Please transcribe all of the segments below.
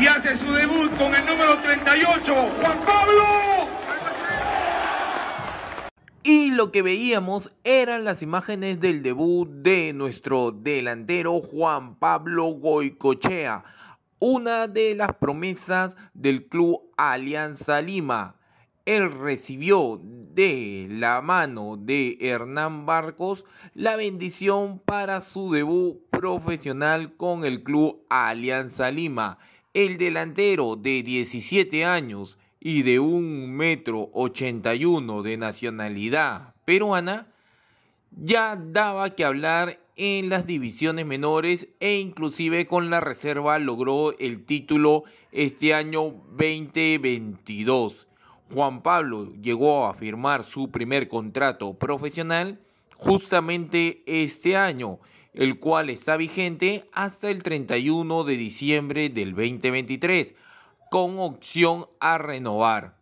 y hace su debut con el número 38, Juan Pablo. Y lo que veíamos eran las imágenes del debut de nuestro delantero Juan Pablo Goicochea, una de las promesas del club Alianza Lima. Él recibió de la mano de Hernán Barcos la bendición para su debut profesional con el club Alianza Lima, el delantero de 17 años y de un metro 81 de nacionalidad peruana, ya daba que hablar en las divisiones menores e inclusive con la reserva logró el título este año 2022. Juan Pablo llegó a firmar su primer contrato profesional justamente este año el cual está vigente hasta el 31 de diciembre del 2023, con opción a renovar.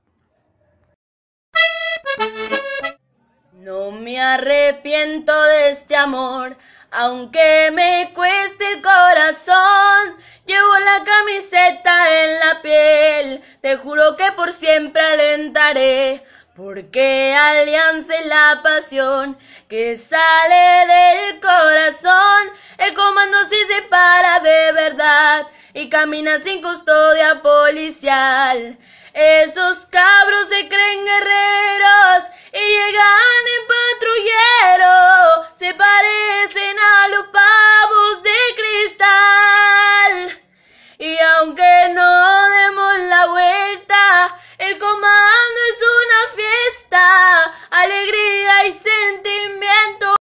No me arrepiento de este amor, aunque me cueste el corazón. Llevo la camiseta en la piel, te juro que por siempre alentaré porque alianza la pasión que sale del corazón. El comando se separa de verdad y camina sin custodia policial. Esos cabros